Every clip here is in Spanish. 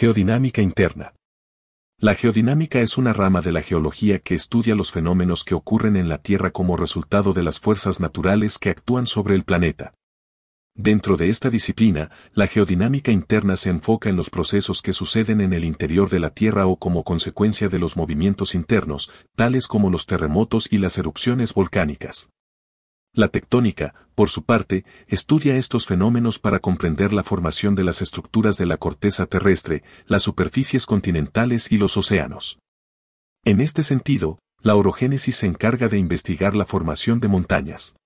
Geodinámica interna. La geodinámica es una rama de la geología que estudia los fenómenos que ocurren en la Tierra como resultado de las fuerzas naturales que actúan sobre el planeta. Dentro de esta disciplina, la geodinámica interna se enfoca en los procesos que suceden en el interior de la Tierra o como consecuencia de los movimientos internos, tales como los terremotos y las erupciones volcánicas. La tectónica, por su parte, estudia estos fenómenos para comprender la formación de las estructuras de la corteza terrestre, las superficies continentales y los océanos. En este sentido, la orogénesis se encarga de investigar la formación de montañas.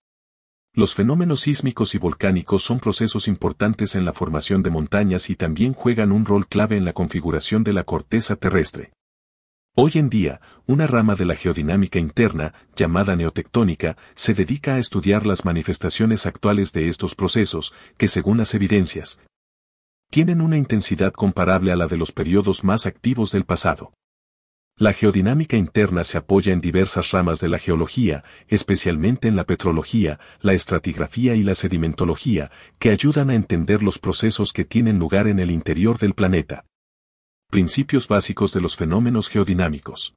Los fenómenos sísmicos y volcánicos son procesos importantes en la formación de montañas y también juegan un rol clave en la configuración de la corteza terrestre. Hoy en día, una rama de la geodinámica interna, llamada neotectónica, se dedica a estudiar las manifestaciones actuales de estos procesos, que según las evidencias, tienen una intensidad comparable a la de los periodos más activos del pasado. La geodinámica interna se apoya en diversas ramas de la geología, especialmente en la petrología, la estratigrafía y la sedimentología, que ayudan a entender los procesos que tienen lugar en el interior del planeta. Principios básicos de los fenómenos geodinámicos.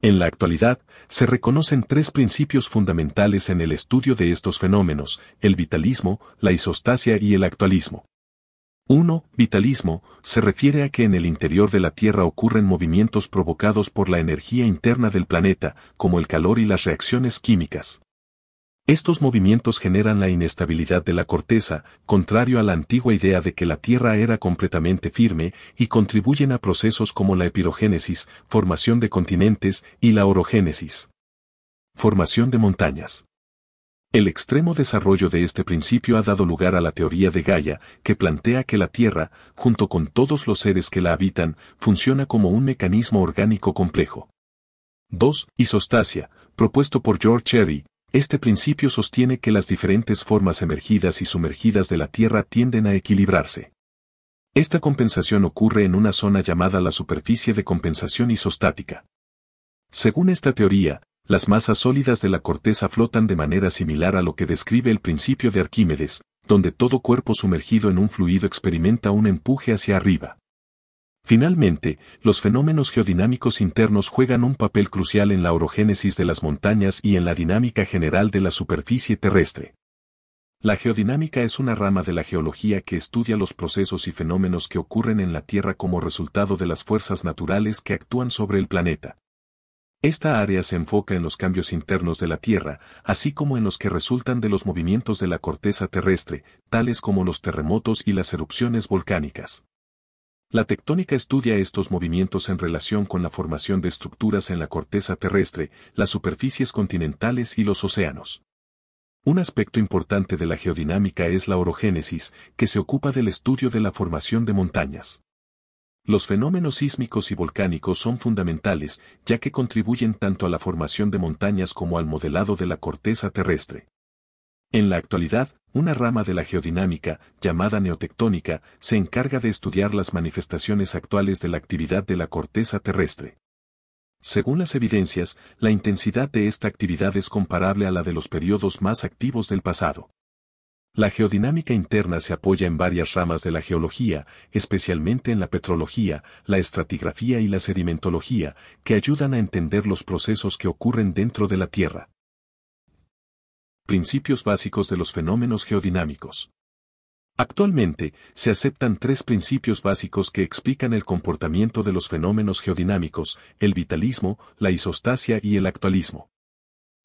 En la actualidad, se reconocen tres principios fundamentales en el estudio de estos fenómenos, el vitalismo, la isostasia y el actualismo. 1. Vitalismo, se refiere a que en el interior de la Tierra ocurren movimientos provocados por la energía interna del planeta, como el calor y las reacciones químicas. Estos movimientos generan la inestabilidad de la corteza, contrario a la antigua idea de que la Tierra era completamente firme, y contribuyen a procesos como la epirogénesis, formación de continentes, y la orogénesis. Formación de montañas. El extremo desarrollo de este principio ha dado lugar a la teoría de Gaia, que plantea que la Tierra, junto con todos los seres que la habitan, funciona como un mecanismo orgánico complejo. 2. Isostasia, propuesto por George Cherry, este principio sostiene que las diferentes formas emergidas y sumergidas de la Tierra tienden a equilibrarse. Esta compensación ocurre en una zona llamada la superficie de compensación isostática. Según esta teoría, las masas sólidas de la corteza flotan de manera similar a lo que describe el principio de Arquímedes, donde todo cuerpo sumergido en un fluido experimenta un empuje hacia arriba. Finalmente, los fenómenos geodinámicos internos juegan un papel crucial en la orogénesis de las montañas y en la dinámica general de la superficie terrestre. La geodinámica es una rama de la geología que estudia los procesos y fenómenos que ocurren en la Tierra como resultado de las fuerzas naturales que actúan sobre el planeta. Esta área se enfoca en los cambios internos de la Tierra, así como en los que resultan de los movimientos de la corteza terrestre, tales como los terremotos y las erupciones volcánicas. La tectónica estudia estos movimientos en relación con la formación de estructuras en la corteza terrestre, las superficies continentales y los océanos. Un aspecto importante de la geodinámica es la orogénesis, que se ocupa del estudio de la formación de montañas. Los fenómenos sísmicos y volcánicos son fundamentales, ya que contribuyen tanto a la formación de montañas como al modelado de la corteza terrestre. En la actualidad, una rama de la geodinámica, llamada neotectónica, se encarga de estudiar las manifestaciones actuales de la actividad de la corteza terrestre. Según las evidencias, la intensidad de esta actividad es comparable a la de los periodos más activos del pasado. La geodinámica interna se apoya en varias ramas de la geología, especialmente en la petrología, la estratigrafía y la sedimentología, que ayudan a entender los procesos que ocurren dentro de la Tierra. Principios básicos de los fenómenos geodinámicos. Actualmente, se aceptan tres principios básicos que explican el comportamiento de los fenómenos geodinámicos, el vitalismo, la isostasia y el actualismo.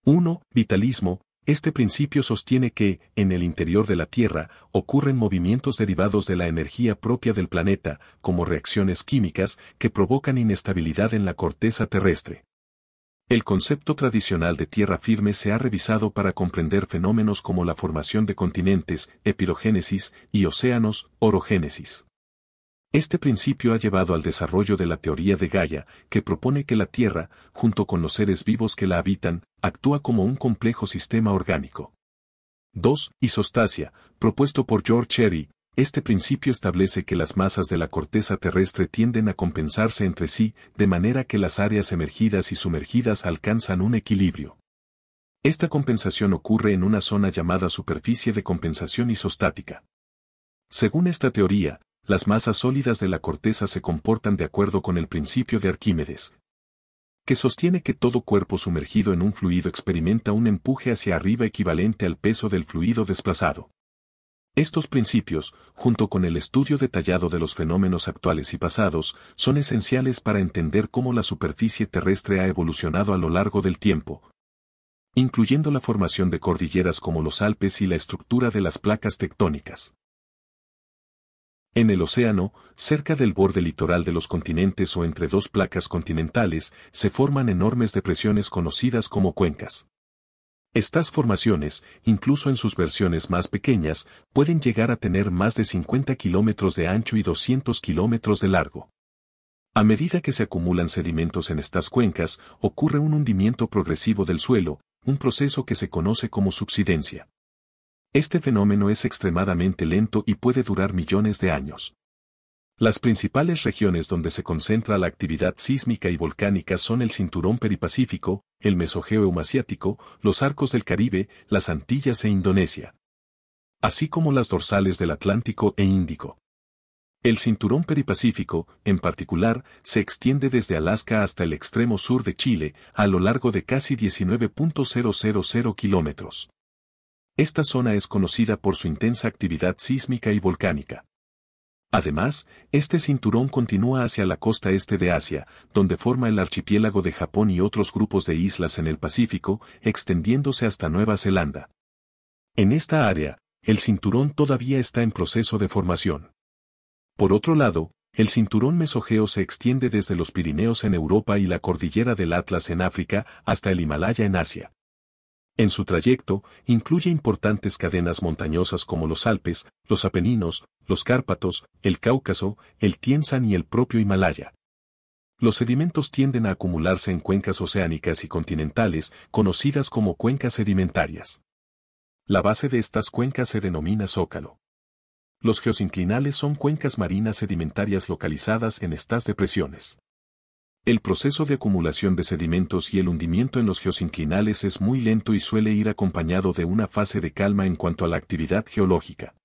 1. Vitalismo. Este principio sostiene que, en el interior de la Tierra, ocurren movimientos derivados de la energía propia del planeta, como reacciones químicas, que provocan inestabilidad en la corteza terrestre. El concepto tradicional de tierra firme se ha revisado para comprender fenómenos como la formación de continentes, epirogénesis, y océanos, orogénesis. Este principio ha llevado al desarrollo de la teoría de Gaia, que propone que la Tierra, junto con los seres vivos que la habitan, actúa como un complejo sistema orgánico. 2. Isostasia, propuesto por George Cherry, este principio establece que las masas de la corteza terrestre tienden a compensarse entre sí, de manera que las áreas emergidas y sumergidas alcanzan un equilibrio. Esta compensación ocurre en una zona llamada superficie de compensación isostática. Según esta teoría, las masas sólidas de la corteza se comportan de acuerdo con el principio de Arquímedes, que sostiene que todo cuerpo sumergido en un fluido experimenta un empuje hacia arriba equivalente al peso del fluido desplazado. Estos principios, junto con el estudio detallado de los fenómenos actuales y pasados, son esenciales para entender cómo la superficie terrestre ha evolucionado a lo largo del tiempo, incluyendo la formación de cordilleras como los Alpes y la estructura de las placas tectónicas. En el océano, cerca del borde litoral de los continentes o entre dos placas continentales, se forman enormes depresiones conocidas como cuencas. Estas formaciones, incluso en sus versiones más pequeñas, pueden llegar a tener más de 50 kilómetros de ancho y 200 kilómetros de largo. A medida que se acumulan sedimentos en estas cuencas, ocurre un hundimiento progresivo del suelo, un proceso que se conoce como subsidencia. Este fenómeno es extremadamente lento y puede durar millones de años. Las principales regiones donde se concentra la actividad sísmica y volcánica son el cinturón peripacífico, el mesogeo Eumasiático, los arcos del Caribe, las Antillas e Indonesia. Así como las dorsales del Atlántico e Índico. El cinturón peripacífico, en particular, se extiende desde Alaska hasta el extremo sur de Chile, a lo largo de casi 19.000 kilómetros. Esta zona es conocida por su intensa actividad sísmica y volcánica. Además, este cinturón continúa hacia la costa este de Asia, donde forma el archipiélago de Japón y otros grupos de islas en el Pacífico, extendiéndose hasta Nueva Zelanda. En esta área, el cinturón todavía está en proceso de formación. Por otro lado, el cinturón mesogeo se extiende desde los Pirineos en Europa y la cordillera del Atlas en África hasta el Himalaya en Asia. En su trayecto, incluye importantes cadenas montañosas como los Alpes, los Apeninos, los Cárpatos, el Cáucaso, el Tienzan y el propio Himalaya. Los sedimentos tienden a acumularse en cuencas oceánicas y continentales, conocidas como cuencas sedimentarias. La base de estas cuencas se denomina zócalo. Los geosinclinales son cuencas marinas sedimentarias localizadas en estas depresiones. El proceso de acumulación de sedimentos y el hundimiento en los geosinclinales es muy lento y suele ir acompañado de una fase de calma en cuanto a la actividad geológica.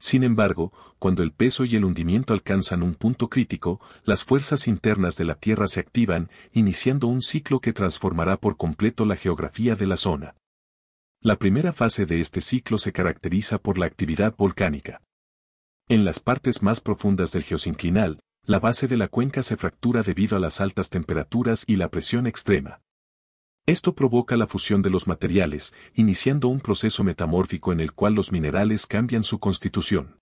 Sin embargo, cuando el peso y el hundimiento alcanzan un punto crítico, las fuerzas internas de la Tierra se activan, iniciando un ciclo que transformará por completo la geografía de la zona. La primera fase de este ciclo se caracteriza por la actividad volcánica. En las partes más profundas del geosinclinal, la base de la cuenca se fractura debido a las altas temperaturas y la presión extrema. Esto provoca la fusión de los materiales, iniciando un proceso metamórfico en el cual los minerales cambian su constitución.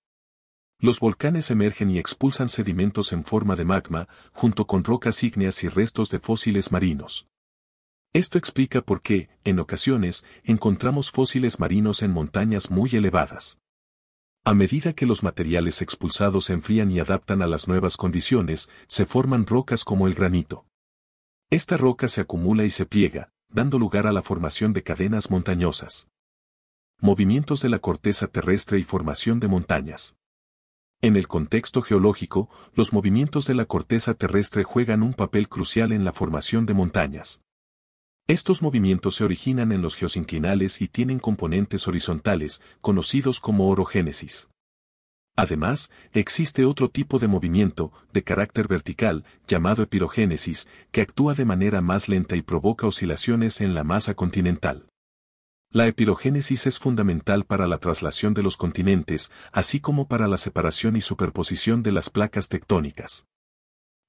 Los volcanes emergen y expulsan sedimentos en forma de magma, junto con rocas ígneas y restos de fósiles marinos. Esto explica por qué, en ocasiones, encontramos fósiles marinos en montañas muy elevadas. A medida que los materiales expulsados se enfrían y adaptan a las nuevas condiciones, se forman rocas como el granito. Esta roca se acumula y se pliega, dando lugar a la formación de cadenas montañosas. Movimientos de la corteza terrestre y formación de montañas. En el contexto geológico, los movimientos de la corteza terrestre juegan un papel crucial en la formación de montañas. Estos movimientos se originan en los geosinclinales y tienen componentes horizontales, conocidos como orogénesis. Además, existe otro tipo de movimiento, de carácter vertical, llamado epirogénesis, que actúa de manera más lenta y provoca oscilaciones en la masa continental. La epirogénesis es fundamental para la traslación de los continentes, así como para la separación y superposición de las placas tectónicas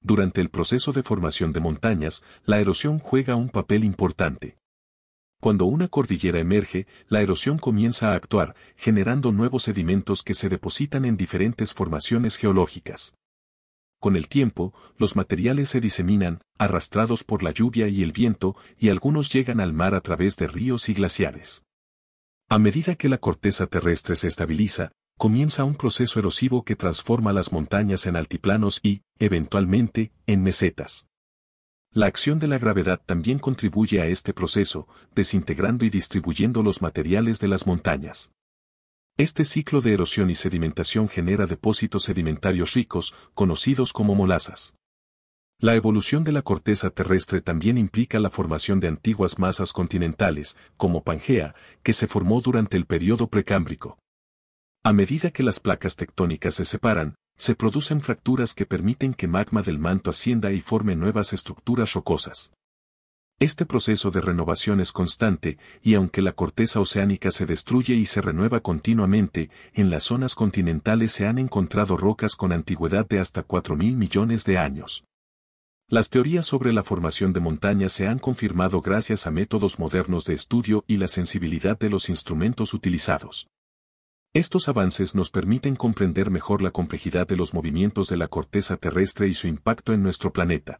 durante el proceso de formación de montañas, la erosión juega un papel importante. Cuando una cordillera emerge, la erosión comienza a actuar, generando nuevos sedimentos que se depositan en diferentes formaciones geológicas. Con el tiempo, los materiales se diseminan, arrastrados por la lluvia y el viento, y algunos llegan al mar a través de ríos y glaciares. A medida que la corteza terrestre se estabiliza, comienza un proceso erosivo que transforma las montañas en altiplanos y, eventualmente, en mesetas. La acción de la gravedad también contribuye a este proceso, desintegrando y distribuyendo los materiales de las montañas. Este ciclo de erosión y sedimentación genera depósitos sedimentarios ricos, conocidos como molazas. La evolución de la corteza terrestre también implica la formación de antiguas masas continentales, como Pangea, que se formó durante el período precámbrico. A medida que las placas tectónicas se separan, se producen fracturas que permiten que magma del manto ascienda y forme nuevas estructuras rocosas. Este proceso de renovación es constante, y aunque la corteza oceánica se destruye y se renueva continuamente, en las zonas continentales se han encontrado rocas con antigüedad de hasta 4.000 millones de años. Las teorías sobre la formación de montañas se han confirmado gracias a métodos modernos de estudio y la sensibilidad de los instrumentos utilizados. Estos avances nos permiten comprender mejor la complejidad de los movimientos de la corteza terrestre y su impacto en nuestro planeta.